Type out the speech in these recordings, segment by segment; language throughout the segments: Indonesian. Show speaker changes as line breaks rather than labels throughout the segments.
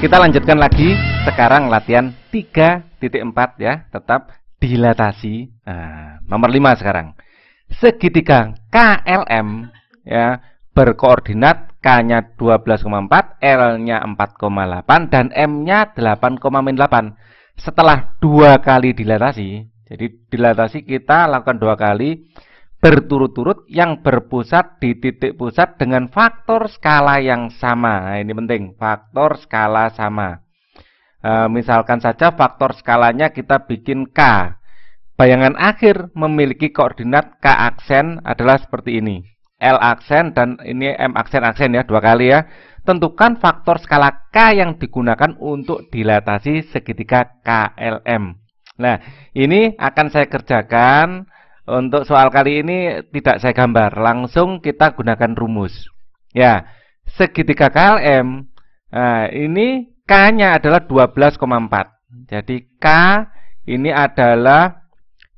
Kita lanjutkan lagi sekarang latihan 3.4 ya, tetap dilatasi. Nah, nomor 5 sekarang. Segitiga KLM ya, berkoordinat K-nya 12,4, L-nya 4,8 dan M-nya 8,8. Setelah dua kali dilatasi, jadi dilatasi kita lakukan dua kali berturut-turut yang berpusat di titik pusat dengan faktor skala yang sama. Nah, ini penting, faktor skala sama. E, misalkan saja faktor skalanya kita bikin K. Bayangan akhir memiliki koordinat K aksen adalah seperti ini. L aksen dan ini M aksen aksen ya dua kali ya. Tentukan faktor skala K yang digunakan untuk dilatasi segitiga KLM. Nah, ini akan saya kerjakan untuk soal kali ini tidak saya gambar, langsung kita gunakan rumus. Ya, segitiga KLM nah, ini K-nya adalah 12,4. Jadi K ini adalah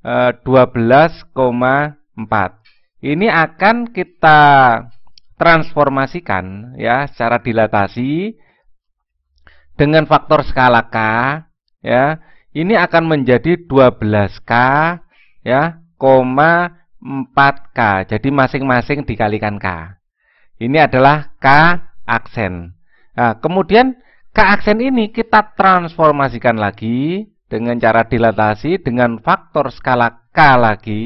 12,4. Eh, ini akan kita transformasikan ya secara dilatasi dengan faktor skala K ya. Ini akan menjadi 12K ya empat k Jadi masing-masing dikalikan K. Ini adalah K aksen. Nah, kemudian K aksen ini kita transformasikan lagi dengan cara dilatasi dengan faktor skala K lagi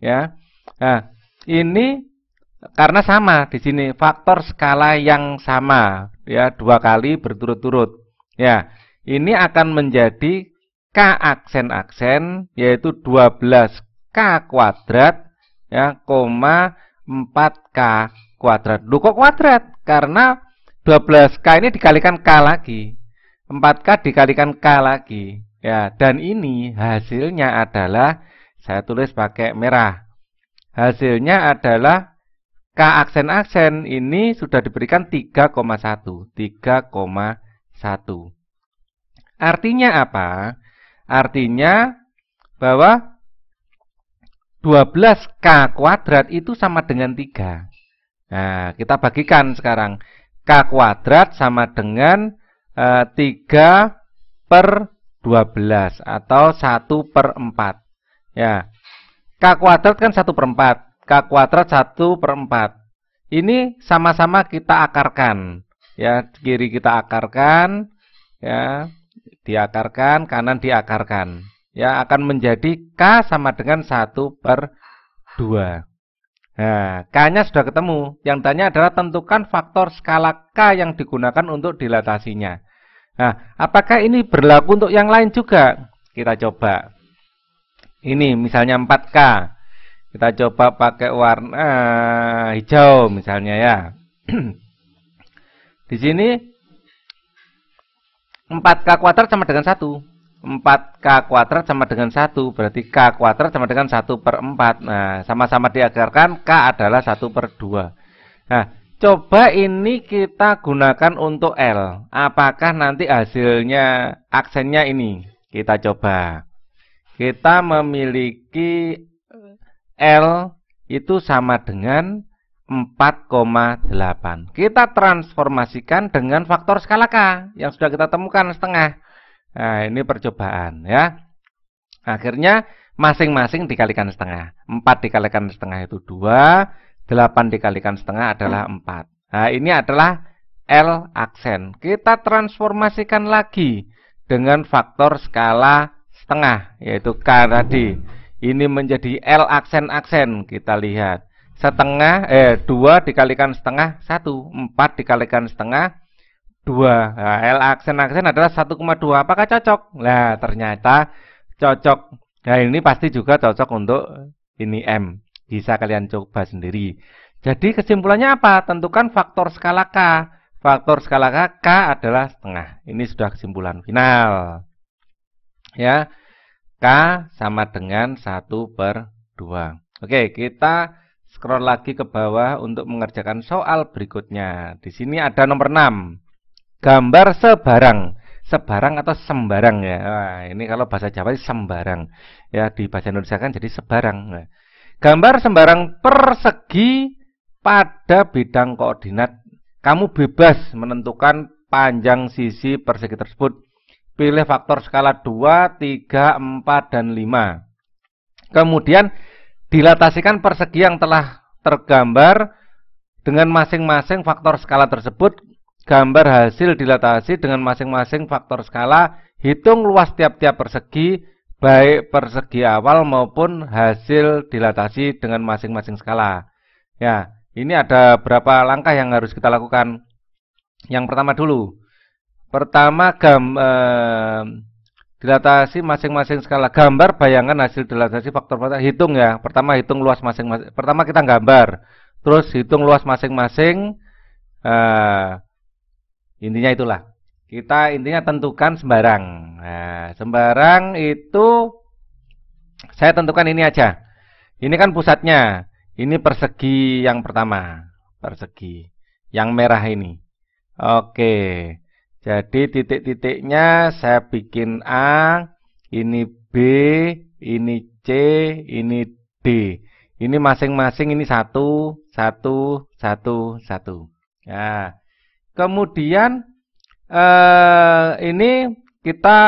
ya. Nah, ini karena sama di sini faktor skala yang sama ya dua kali berturut-turut. Ya, ini akan menjadi K aksen aksen yaitu 12 k kuadrat ya koma 4k kuadrat. Lu kok kuadrat? Karena 12k ini dikalikan k lagi. 4k dikalikan k lagi. Ya, dan ini hasilnya adalah saya tulis pakai merah. Hasilnya adalah k aksen-aksen ini sudah diberikan 3,1, 3,1. Artinya apa? Artinya bahwa 12K kuadrat itu sama dengan 3 Nah, kita bagikan sekarang K kuadrat sama dengan e, eh, 3 per 12 Atau 1 per 4 Ya, K kuadrat kan 1 per 4 K kuadrat 1 per 4 Ini sama-sama kita akarkan Ya, kiri kita akarkan Ya, diakarkan, kanan diakarkan ya akan menjadi K sama dengan satu per dua. Nah, K-nya sudah ketemu. Yang tanya adalah tentukan faktor skala K yang digunakan untuk dilatasinya. Nah, apakah ini berlaku untuk yang lain juga? Kita coba. Ini misalnya 4K. Kita coba pakai warna eh, hijau misalnya ya. Di sini 4K kuadrat sama dengan satu. 4K kuadrat sama dengan 1 Berarti K kuadrat sama dengan 1 per 4 Nah sama-sama diagarkan K adalah 1 per 2 Nah coba ini kita gunakan untuk L Apakah nanti hasilnya aksennya ini Kita coba Kita memiliki L itu sama dengan 4,8 Kita transformasikan dengan faktor skala K Yang sudah kita temukan setengah Nah, ini percobaan ya. Akhirnya masing-masing dikalikan setengah. 4 dikalikan setengah itu 2, 8 dikalikan setengah adalah 4. Nah, ini adalah L aksen. Kita transformasikan lagi dengan faktor skala setengah, yaitu K tadi. Ini menjadi L aksen-aksen, kita lihat. Setengah, eh, 2 dikalikan setengah, 1. 4 dikalikan setengah, 2. Nah, L aksen aksen adalah 1,2. Apakah cocok? Nah, ternyata cocok. Nah, ini pasti juga cocok untuk ini M. Bisa kalian coba sendiri. Jadi kesimpulannya apa? Tentukan faktor skala K. Faktor skala K, K adalah setengah. Ini sudah kesimpulan final. Ya, K sama dengan 1 per 2. Oke, kita scroll lagi ke bawah untuk mengerjakan soal berikutnya. Di sini ada nomor 6 gambar sebarang sebarang atau sembarang ya Wah, ini kalau bahasa Jawa sembarang ya di bahasa Indonesia kan jadi sebarang nah, gambar sembarang persegi pada bidang koordinat kamu bebas menentukan panjang sisi persegi tersebut pilih faktor skala 2, 3, 4, dan 5 kemudian dilatasikan persegi yang telah tergambar dengan masing-masing faktor skala tersebut gambar hasil dilatasi dengan masing-masing faktor skala, hitung luas tiap-tiap persegi, baik persegi awal maupun hasil dilatasi dengan masing-masing skala. Ya, ini ada berapa langkah yang harus kita lakukan. Yang pertama dulu, pertama gam, eh, dilatasi masing-masing skala gambar, bayangan hasil dilatasi faktor-faktor, hitung ya. Pertama hitung luas masing-masing. Pertama kita gambar, terus hitung luas masing-masing. Eh, Intinya itulah. Kita intinya tentukan sembarang. Nah, sembarang itu saya tentukan ini aja. Ini kan pusatnya. Ini persegi yang pertama, persegi yang merah ini. Oke. Jadi titik-titiknya saya bikin A, ini B, ini C, ini D. Ini masing-masing ini satu, satu, satu, satu. Ya. Kemudian eh, ini kita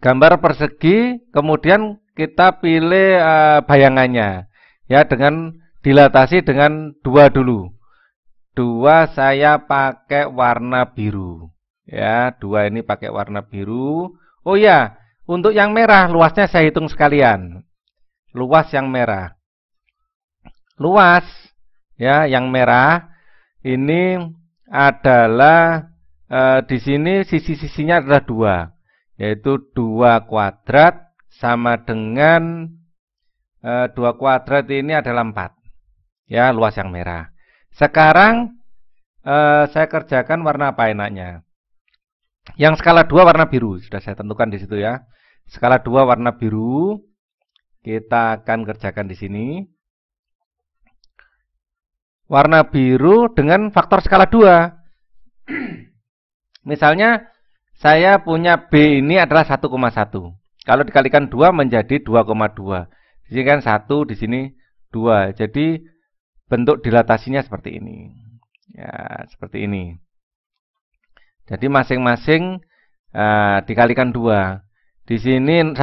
gambar persegi, kemudian kita pilih eh, bayangannya ya dengan dilatasi dengan dua dulu. Dua saya pakai warna biru. Ya, dua ini pakai warna biru. Oh ya, untuk yang merah luasnya saya hitung sekalian. Luas yang merah. Luas ya yang merah ini adalah e, di sini sisi-sisinya adalah dua, yaitu dua kuadrat sama dengan e, dua kuadrat ini adalah empat, ya luas yang merah. Sekarang e, saya kerjakan warna apa enaknya? Yang skala dua warna biru sudah saya tentukan di situ ya. Skala dua warna biru kita akan kerjakan di sini warna biru dengan faktor skala 2. Misalnya saya punya B ini adalah 1,1. Kalau dikalikan 2 menjadi 2,2. Jadi kan 1, di sini 2. Jadi bentuk dilatasinya seperti ini. Ya, seperti ini. Jadi masing-masing uh, dikalikan 2. Di sini 1,1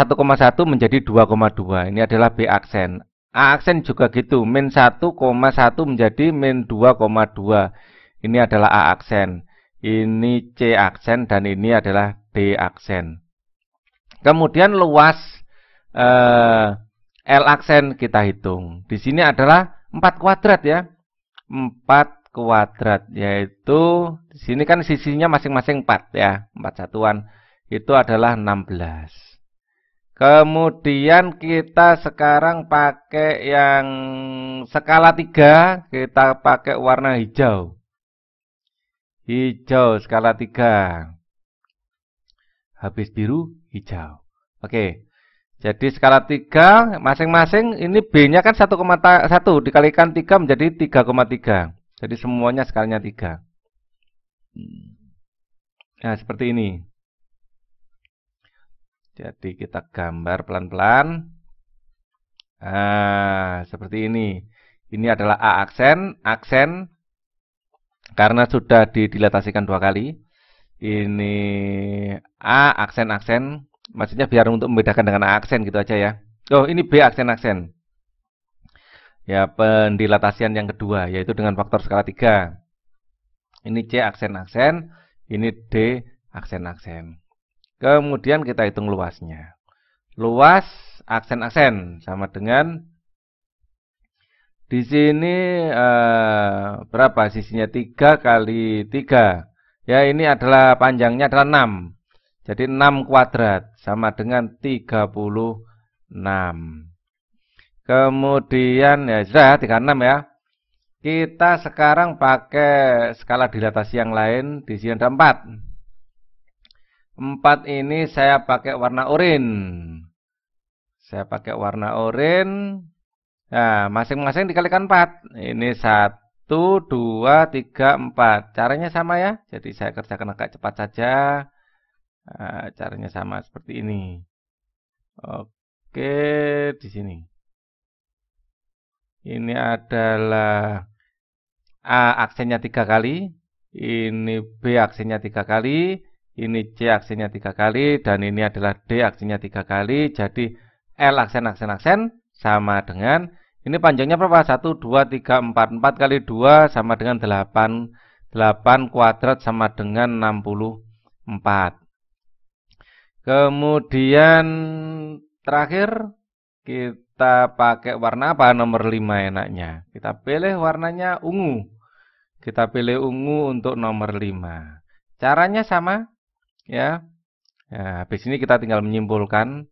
menjadi 2,2. Ini adalah B aksen. A Aksen juga gitu, min 1,1 menjadi min 2,2. Ini adalah A aksen, ini C aksen, dan ini adalah D aksen. Kemudian luas eh, L aksen kita hitung. Di sini adalah 4 kuadrat ya. 4 kuadrat, yaitu di sini kan sisinya masing-masing 4 ya. 4 satuan, itu adalah 16. Kemudian kita sekarang pakai yang skala 3, kita pakai warna hijau. Hijau skala 3. Habis biru, hijau. Oke. Jadi skala 3 masing-masing ini B-nya kan 1,1 dikalikan 3 menjadi 3,3. Jadi semuanya skalanya 3. Nah, seperti ini. Jadi kita gambar pelan-pelan. Ah, seperti ini. Ini adalah A aksen, aksen karena sudah didilatasikan dua kali. Ini A aksen aksen, maksudnya biar untuk membedakan dengan A aksen gitu aja ya. Oh, ini B aksen aksen. Ya, pendilatasian yang kedua yaitu dengan faktor skala 3. Ini C aksen aksen, ini D aksen aksen. Kemudian kita hitung luasnya. Luas aksen-aksen sama dengan di sini eh, berapa sisinya tiga kali tiga. Ya, ini adalah panjangnya adalah 6. Jadi 6 kuadrat sama dengan 36. Kemudian ya sudah 36 ya. Kita sekarang pakai skala dilatasi yang lain di sini ada 4. 4 ini saya pakai warna orin. Saya pakai warna orin. Nah, masing-masing dikalikan 4. Ini 1, 2, 3, 4. Caranya sama ya. Jadi saya kerjakan agak cepat saja. Nah, caranya sama seperti ini. Oke, di sini. Ini adalah A aksennya 3 kali. Ini B aksennya 3 kali ini C aksennya tiga kali dan ini adalah D aksennya tiga kali jadi L aksen aksen aksen sama dengan ini panjangnya berapa 1 2 3 4 4 kali 2 sama dengan 8 8 kuadrat sama dengan 64 kemudian terakhir kita pakai warna apa nomor 5 enaknya kita pilih warnanya ungu kita pilih ungu untuk nomor 5 caranya sama ya nah, habis ini kita tinggal menyimpulkan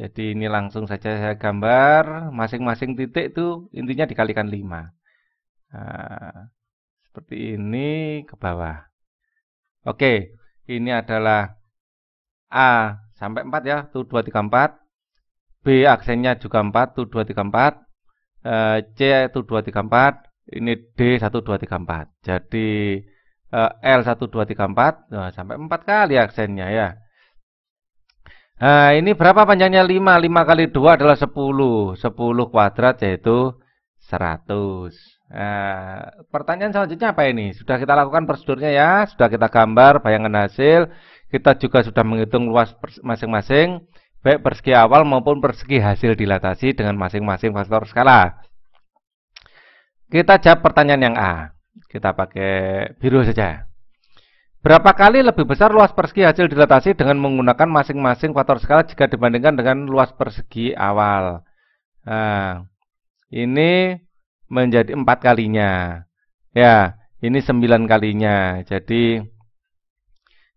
jadi ini langsung saja saya gambar masing-masing titik itu intinya dikalikan 5 nah, seperti ini ke bawah oke ini adalah A sampai 4 ya 1, 2 3 4 B aksennya juga 4 1, 2 3 4 C 1, 2, 3, 4 ini D 1, 2, 3, 1234. Jadi Eh, L1234 nah, sampai 4 kali aksennya ya. Nah, ini berapa panjangnya 5? 5 kali 2 adalah 10. 10 kuadrat yaitu 100. Nah, pertanyaan selanjutnya apa ini? Sudah kita lakukan prosedurnya ya, sudah kita gambar bayangan hasil, kita juga sudah menghitung luas masing-masing, baik persegi awal maupun persegi hasil dilatasi dengan masing-masing faktor skala. Kita jawab pertanyaan yang A. Kita pakai biru saja. Berapa kali lebih besar luas persegi hasil dilatasi dengan menggunakan masing-masing faktor skala jika dibandingkan dengan luas persegi awal? Nah, ini menjadi empat kalinya. Ya, ini sembilan kalinya. Jadi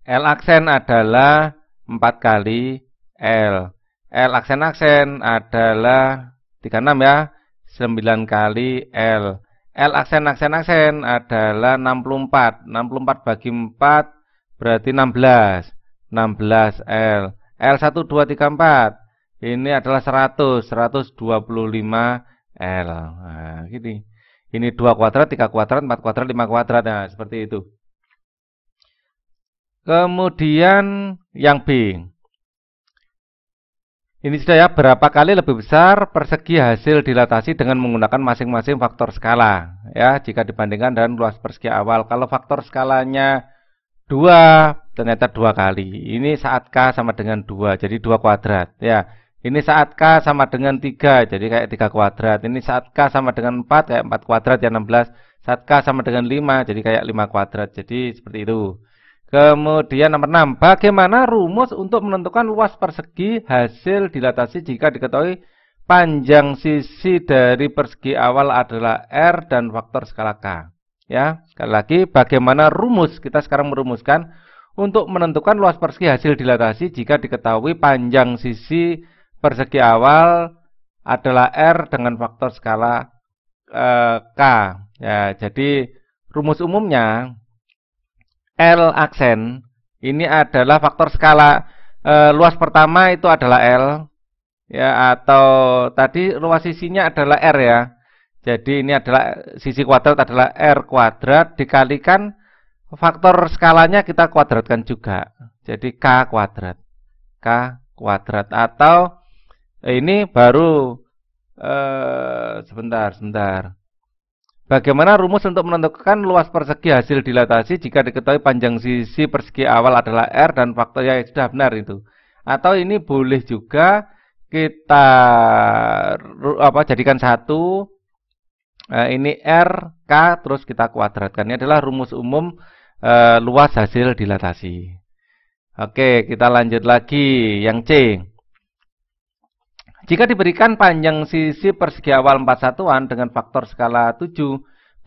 L aksen adalah empat kali L. L aksen aksen adalah 36 ya, 9 kali L. L aksen aksen aksen adalah 64. 64 bagi 4 berarti 16. 16 L. L1234 1 ini adalah 100, 125 L. Nah, gini. Ini 2 kuadrat, 3 kuadrat, 4 kuadrat, 5 kuadrat. Nah, seperti itu. Kemudian yang B. Ini sudah ya, berapa kali lebih besar persegi hasil dilatasi dengan menggunakan masing-masing faktor skala ya jika dibandingkan dengan luas persegi awal. Kalau faktor skalanya 2, ternyata dua kali. Ini saat K sama dengan 2, jadi 2 kuadrat ya. Ini saat K sama dengan 3, jadi kayak 3 kuadrat. Ini saat K sama dengan 4, kayak 4 kuadrat ya 16. Saat K sama dengan 5, jadi kayak 5 kuadrat. Jadi seperti itu. Kemudian nomor 6, bagaimana rumus untuk menentukan luas persegi hasil dilatasi jika diketahui panjang sisi dari persegi awal adalah R dan faktor skala K. Ya, sekali lagi bagaimana rumus kita sekarang merumuskan untuk menentukan luas persegi hasil dilatasi jika diketahui panjang sisi persegi awal adalah R dengan faktor skala eh, K. Ya, jadi rumus umumnya L aksen ini adalah faktor skala e, luas pertama itu adalah L ya atau tadi luas sisinya adalah R ya. Jadi ini adalah sisi kuadrat adalah R kuadrat dikalikan faktor skalanya kita kuadratkan juga. Jadi K kuadrat. K kuadrat atau ini baru eh sebentar, sebentar. Bagaimana rumus untuk menentukan luas persegi hasil dilatasi jika diketahui panjang sisi persegi awal adalah R dan faktor yang sudah benar itu. Atau ini boleh juga kita apa jadikan satu eh, ini R, K, terus kita kuadratkan. Ini adalah rumus umum eh, luas hasil dilatasi. Oke, kita lanjut lagi yang C. Jika diberikan panjang sisi persegi awal 4 satuan dengan faktor skala 7,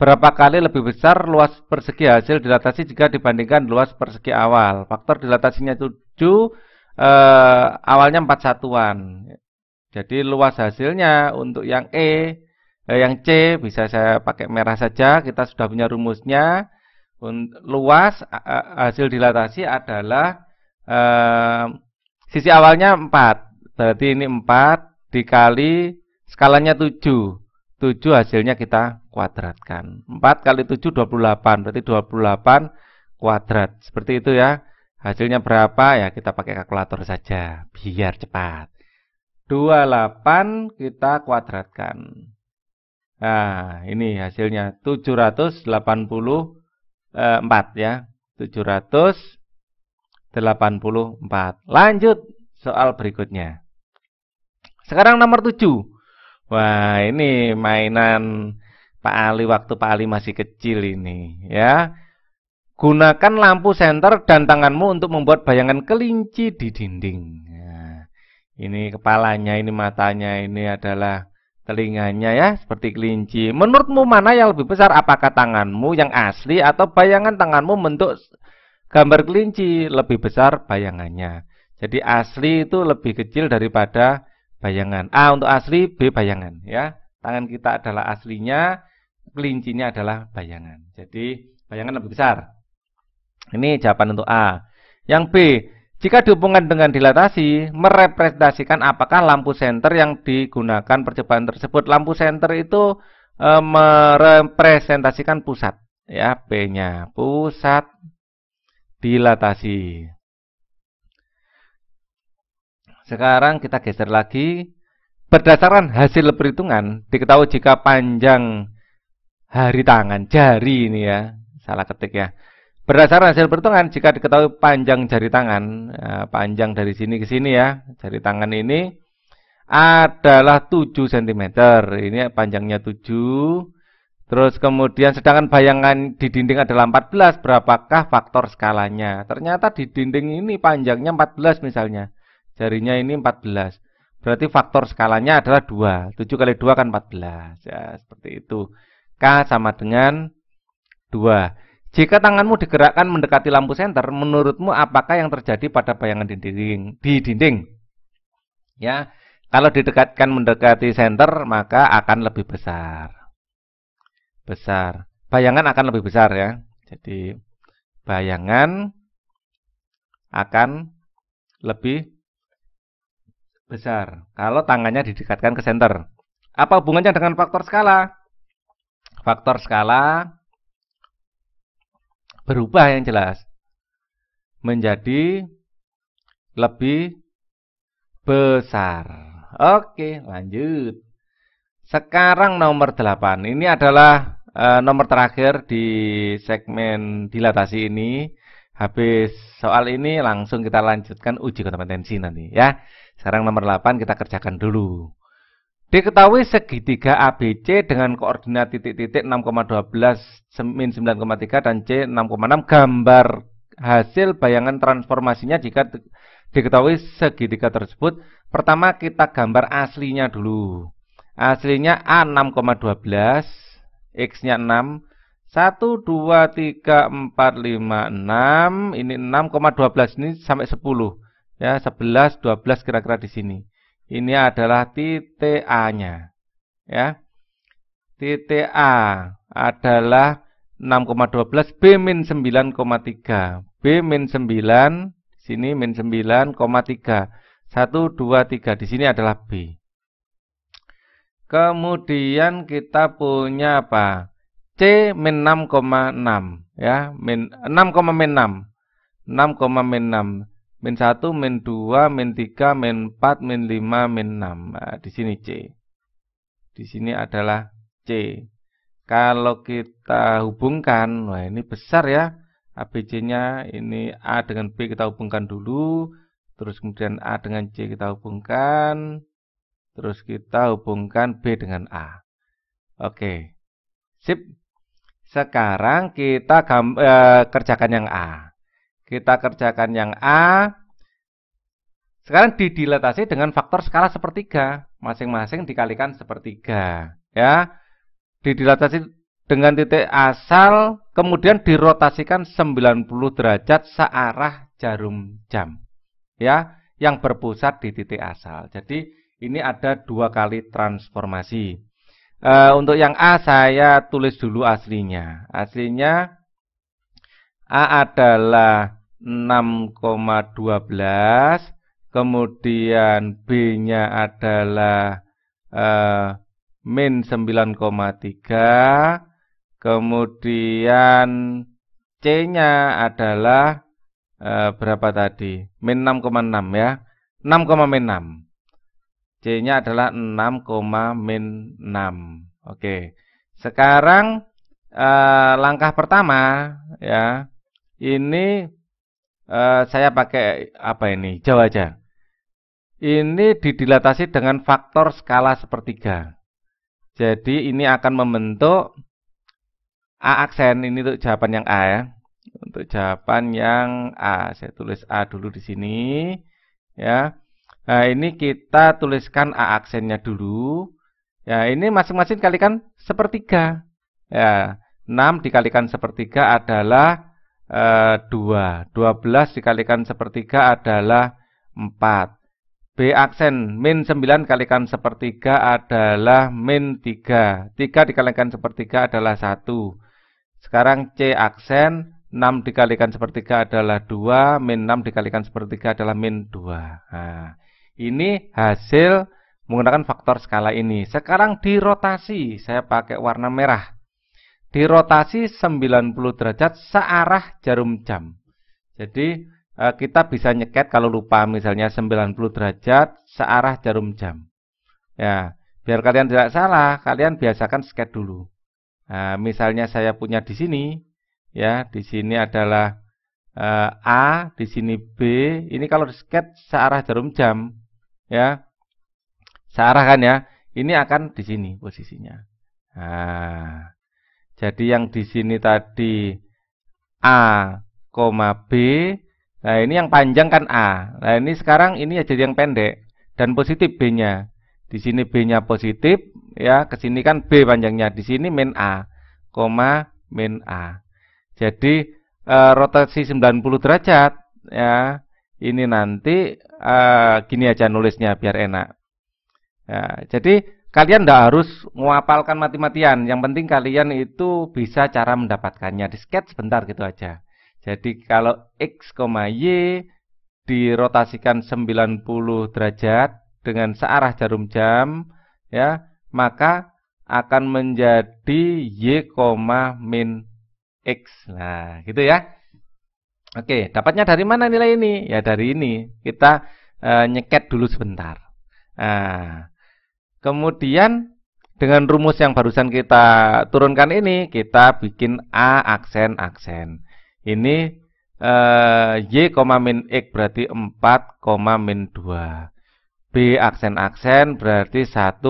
berapa kali lebih besar luas persegi hasil dilatasi jika dibandingkan luas persegi awal? Faktor dilatasinya 7, eh, awalnya 4 satuan. Jadi luas hasilnya untuk yang E, eh, yang C bisa saya pakai merah saja, kita sudah punya rumusnya. Luas hasil dilatasi adalah eh, sisi awalnya 4 Berarti ini 4 dikali skalanya 7. 7 hasilnya kita kuadratkan. 4 kali 7 28, berarti 28 kuadrat. Seperti itu ya. Hasilnya berapa? Ya kita pakai kalkulator saja biar cepat. 28 kita kuadratkan. Nah, ini hasilnya 784 ya. 784. Lanjut soal berikutnya. Sekarang nomor 7. Wah, ini mainan Pak Ali waktu Pak Ali masih kecil ini, ya. Gunakan lampu senter dan tanganmu untuk membuat bayangan kelinci di dinding. Nah, ini kepalanya, ini matanya, ini adalah telinganya ya, seperti kelinci. Menurutmu mana yang lebih besar? Apakah tanganmu yang asli atau bayangan tanganmu bentuk gambar kelinci? Lebih besar bayangannya. Jadi asli itu lebih kecil daripada bayangan. A untuk asli, B bayangan ya. Tangan kita adalah aslinya, kelincinya adalah bayangan. Jadi bayangan lebih besar. Ini jawaban untuk A. Yang B, jika dihubungkan dengan dilatasi, merepresentasikan apakah lampu senter yang digunakan percobaan tersebut. Lampu senter itu e, merepresentasikan pusat. Ya, b nya pusat dilatasi. Sekarang kita geser lagi. Berdasarkan hasil perhitungan, diketahui jika panjang hari tangan, jari ini ya, salah ketik ya. Berdasarkan hasil perhitungan, jika diketahui panjang jari tangan, eh, panjang dari sini ke sini ya, jari tangan ini adalah 7 cm. Ini panjangnya 7 Terus kemudian sedangkan bayangan di dinding adalah 14, berapakah faktor skalanya? Ternyata di dinding ini panjangnya 14 misalnya jarinya ini 14. Berarti faktor skalanya adalah 2. 7 kali 2 kan 14. Ya, seperti itu. K sama dengan 2. Jika tanganmu digerakkan mendekati lampu senter, menurutmu apakah yang terjadi pada bayangan di dinding? Di dinding. Ya, kalau didekatkan mendekati senter, maka akan lebih besar. Besar. Bayangan akan lebih besar ya. Jadi bayangan akan lebih besar kalau tangannya didekatkan ke center, Apa hubungannya dengan faktor skala? Faktor skala berubah yang jelas menjadi lebih besar. Oke, lanjut. Sekarang nomor 8. Ini adalah eh, nomor terakhir di segmen dilatasi ini. Habis soal ini langsung kita lanjutkan uji kompetensi nanti ya. Sekarang nomor 8 kita kerjakan dulu. Diketahui segitiga ABC dengan koordinat titik-titik 6,12 9,3 dan C 6,6 gambar hasil bayangan transformasinya jika diketahui segitiga tersebut. Pertama kita gambar aslinya dulu. Aslinya A 6,12, X-nya 6, 1, 2, 3, 4, 5, 6, ini 6,12 ini sampai 10 ya 11 12 kira-kira di sini. Ini adalah titik A-nya. Ya. Titik A adalah 6,12 B min 9,3 B min 9 sini min 9,3 1, 2, 3 di sini adalah B kemudian kita punya apa C min 6,6 ya min 6,6 6,6 min 1, min 2, min 3, min 4, min 5, min 6. Nah, di sini C. Di sini adalah C. Kalau kita hubungkan, wah ini besar ya. ABC-nya ini A dengan B kita hubungkan dulu. Terus kemudian A dengan C kita hubungkan. Terus kita hubungkan B dengan A. Oke. Sip. Sekarang kita eh, kerjakan yang A. Kita kerjakan yang A. Sekarang didilatasi dengan faktor skala sepertiga. Masing-masing dikalikan sepertiga. Ya. Didilatasi dengan titik asal, kemudian dirotasikan 90 derajat searah jarum jam. Ya, yang berpusat di titik asal. Jadi ini ada dua kali transformasi. E, untuk yang A saya tulis dulu aslinya. Aslinya A adalah 6,12 kemudian B-nya adalah eh, min 9,3, kemudian C-nya adalah eh, berapa tadi? Min 6,6 ya, 6, min 6. C-nya adalah 6, min 6. Oke, sekarang eh, langkah pertama ya, ini Eh, saya pakai apa ini Jawa aja ini didilatasi dengan faktor skala sepertiga jadi ini akan membentuk A aksen ini untuk jawaban yang A ya untuk jawaban yang A saya tulis A dulu di sini ya nah ini kita tuliskan A aksennya dulu ya ini masing-masing kalikan sepertiga ya 6 dikalikan sepertiga adalah 2. Eh, 12 dikalikan sepertiga adalah 4. B aksen min 9 kalikan sepertiga adalah min 3. 3 dikalikan sepertiga adalah 1. Sekarang C aksen 6 dikalikan sepertiga adalah 2. Min 6 dikalikan sepertiga adalah min 2. Nah, ini hasil menggunakan faktor skala ini. Sekarang dirotasi. Saya pakai warna merah dirotasi 90 derajat searah jarum jam. Jadi eh, kita bisa nyeket kalau lupa misalnya 90 derajat searah jarum jam. Ya, biar kalian tidak salah, kalian biasakan sket dulu. Nah, misalnya saya punya di sini, ya di sini adalah eh, A, di sini B. Ini kalau di sket searah jarum jam, ya searah kan ya. Ini akan di sini posisinya. Nah, jadi yang di sini tadi A, B. Nah, ini yang panjang kan A. Nah, ini sekarang ini ya jadi yang pendek dan positif B-nya. Di sini B-nya positif ya, ke sini kan B panjangnya. Di sini min A, min A. Jadi e, rotasi 90 derajat ya. Ini nanti e, gini aja nulisnya biar enak. Ya, jadi Kalian tidak harus menghapalkan mati-matian, yang penting kalian itu bisa cara mendapatkannya. Di sketch sebentar gitu aja. Jadi kalau X, Y dirotasikan 90 derajat dengan searah jarum jam, ya maka akan menjadi Y, min X. Nah, gitu ya. Oke, dapatnya dari mana nilai ini? Ya dari ini. Kita e, nyeket dulu sebentar. Nah, Kemudian dengan rumus yang barusan kita turunkan ini, kita bikin A aksen aksen. Ini eh, Y, min X berarti 4, min 2. B aksen aksen berarti 1,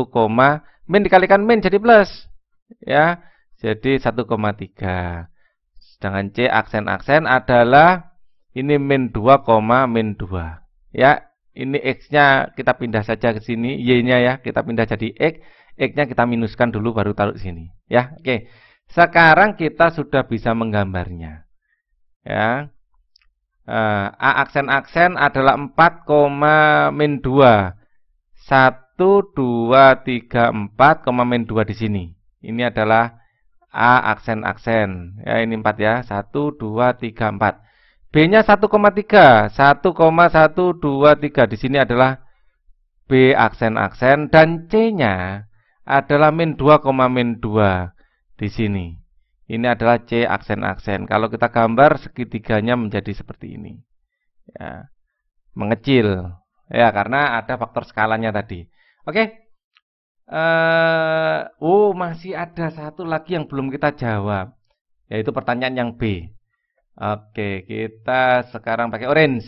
min dikalikan min jadi plus. Ya, jadi 1,3. Sedangkan C aksen aksen adalah ini min 2, min 2. Ya, ini X-nya kita pindah saja ke sini, Y-nya ya, kita pindah jadi X, X-nya kita minuskan dulu baru taruh sini. Ya, oke. Sekarang kita sudah bisa menggambarnya. Ya. Eh, A aksen-aksen adalah 4, min 2. 1, 2, 3, 4, min 2 di sini. Ini adalah A aksen-aksen. Ya, ini 4 ya. 1, 2, 3, 4. B-nya 1,3, 1,123. Di sini adalah B aksen-aksen dan C-nya adalah min 2, min 2 di sini. Ini adalah C aksen-aksen. Kalau kita gambar segitiganya menjadi seperti ini. Ya, mengecil. Ya, karena ada faktor skalanya tadi. Oke. Uh, oh, masih ada satu lagi yang belum kita jawab, yaitu pertanyaan yang B. Oke, kita sekarang pakai orange.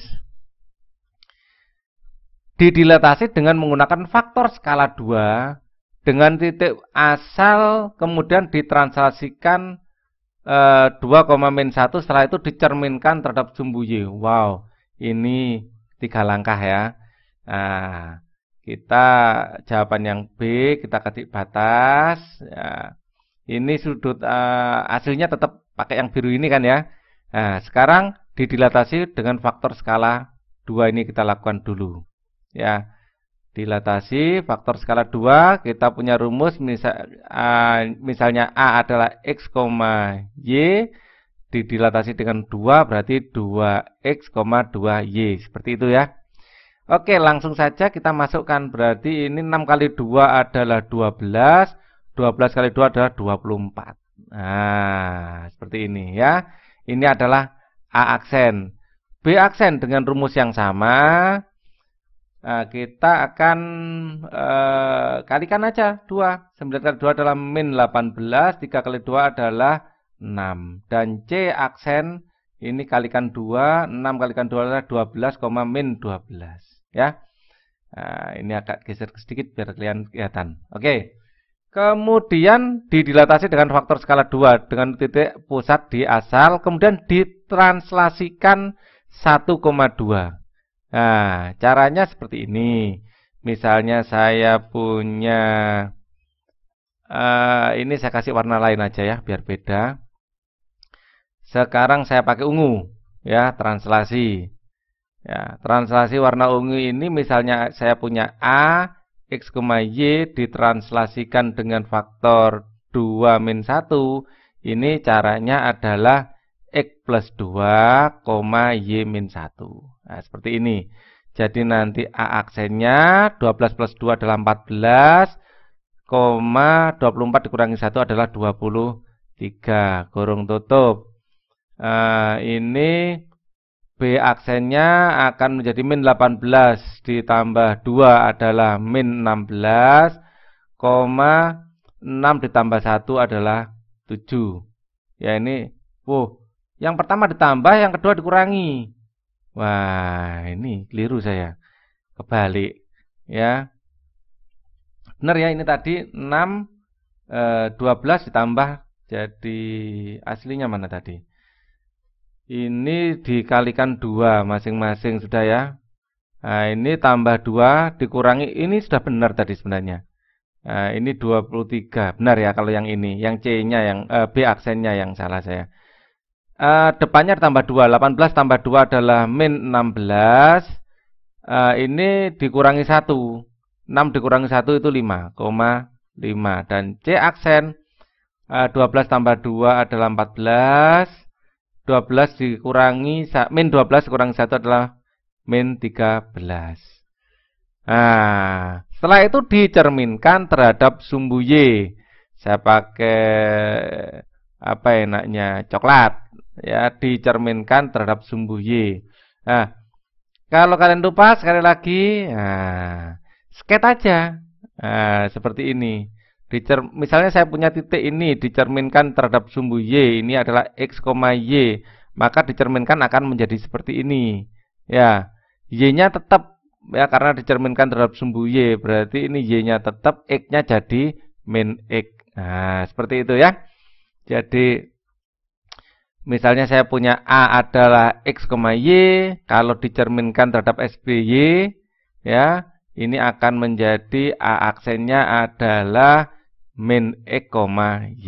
Didilatasi dengan menggunakan faktor skala 2 dengan titik asal kemudian ditranslasikan eh, 2, setelah itu dicerminkan terhadap sumbu Y. Wow, ini tiga langkah ya. Nah, kita jawaban yang B kita ketik batas. Ya. Ini sudut eh, aslinya tetap pakai yang biru ini kan ya Nah, sekarang didilatasi dengan faktor skala 2 ini kita lakukan dulu. Ya. Dilatasi faktor skala 2, kita punya rumus misalnya A adalah X, Y, didilatasi dengan 2 berarti 2X, 2Y. Seperti itu ya. Oke, langsung saja kita masukkan. Berarti ini 6 kali 2 adalah 12, 12 kali 2 adalah 24. Nah, seperti ini ya. Ini adalah A aksen. B aksen dengan rumus yang sama. Nah, kita akan eh, kalikan aja 2. 9 kali 2 adalah min 18, 3 kali 2 adalah 6. Dan C aksen ini kalikan 2, 6 kalikan 2 adalah 12, min 12. Ya. Nah, ini agak geser sedikit biar kalian kelihatan. Oke. Kemudian didilatasi dengan faktor skala 2 dengan titik pusat di asal, kemudian ditranslasikan 1,2. Nah, caranya seperti ini. Misalnya saya punya uh, ini saya kasih warna lain aja ya biar beda. Sekarang saya pakai ungu ya, translasi. Ya, translasi warna ungu ini misalnya saya punya A X, Y ditranslasikan dengan faktor 2 min 1 Ini caranya adalah X plus 2, Y min 1 Nah seperti ini Jadi nanti A aksennya 12 plus 2 adalah 14 24 dikurangi 1 adalah 23 Kurung tutup uh, Ini B aksennya akan menjadi min 18 ditambah 2 adalah min 16, 6 ditambah 1 adalah 7. Ya ini, wow, yang pertama ditambah, yang kedua dikurangi. Wah, ini keliru saya. Kebalik, ya. Benar ya, ini tadi 6 12 eh, ditambah jadi aslinya mana tadi? Ini dikalikan dua masing-masing sudah ya. Nah, ini tambah 2 dikurangi ini sudah benar tadi sebenarnya. Nah, ini 23. Benar ya kalau yang ini, yang C-nya yang eh, B aksennya yang salah saya. Eh, depannya tambah 2. 18 tambah 2 adalah min 16. Eh, ini dikurangi 1. 6 dikurangi 1 itu 5,5 dan C aksen 12 eh, tambah 2 adalah 14. 12 dikurangi min 12 kurang 1 adalah min 13. Nah, setelah itu dicerminkan terhadap sumbu Y. Saya pakai apa enaknya coklat ya dicerminkan terhadap sumbu Y. Nah, kalau kalian lupa sekali lagi, nah, sket aja nah, seperti ini. Dicer misalnya saya punya titik ini dicerminkan terhadap sumbu Y, ini adalah X, Y, maka dicerminkan akan menjadi seperti ini. Ya, Y-nya tetap ya karena dicerminkan terhadap sumbu Y, berarti ini Y-nya tetap, X-nya jadi min X. Nah, seperti itu ya. Jadi misalnya saya punya A adalah X, koma Y, kalau dicerminkan terhadap SBY ya, ini akan menjadi A aksennya adalah min X, Y.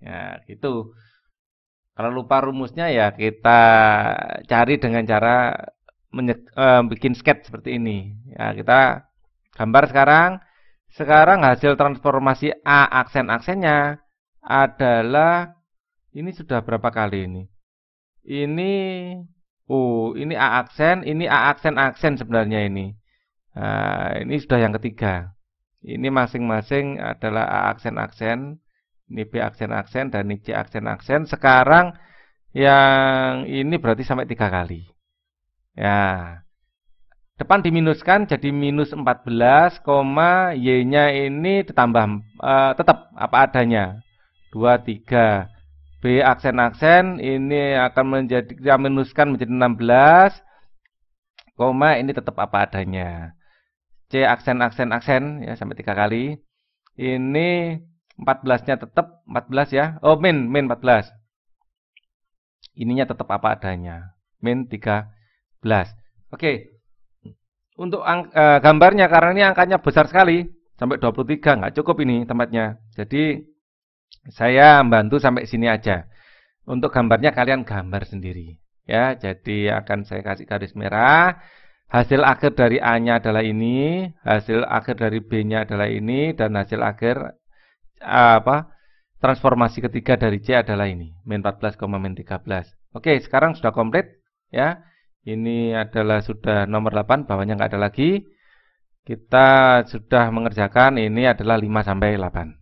Ya, gitu. Kalau lupa rumusnya ya kita cari dengan cara uh, bikin sketch seperti ini. Ya, kita gambar sekarang. Sekarang hasil transformasi A aksen-aksennya adalah ini sudah berapa kali ini? Ini oh, ini A aksen, ini A aksen-aksen sebenarnya ini. Nah, ini sudah yang ketiga. Ini masing-masing adalah A aksen-aksen, ini B aksen-aksen dan ini C aksen-aksen. Sekarang yang ini berarti sampai tiga kali. Ya. Depan diminuskan jadi minus 14, Y-nya ini ditambah eh, tetap apa adanya. 2, 3. B aksen-aksen ini akan menjadi kita ya, minuskan menjadi 16, koma ini tetap apa adanya. C aksen aksen aksen ya sampai tiga kali. Ini 14-nya tetap 14 ya. Oh min min 14. Ininya tetap apa adanya. Min 3 Oke. Untuk ang, e, gambarnya karena ini angkanya besar sekali sampai 23 nggak cukup ini tempatnya. Jadi saya bantu sampai sini aja. Untuk gambarnya kalian gambar sendiri ya. Jadi akan saya kasih garis merah. Hasil akhir dari A-nya adalah ini, hasil akhir dari B-nya adalah ini dan hasil akhir e, apa? transformasi ketiga dari C adalah ini, min 14, min 13. Oke, sekarang sudah komplit ya. Ini adalah sudah nomor 8, bawahnya nggak ada lagi. Kita sudah mengerjakan ini adalah 5 sampai 8.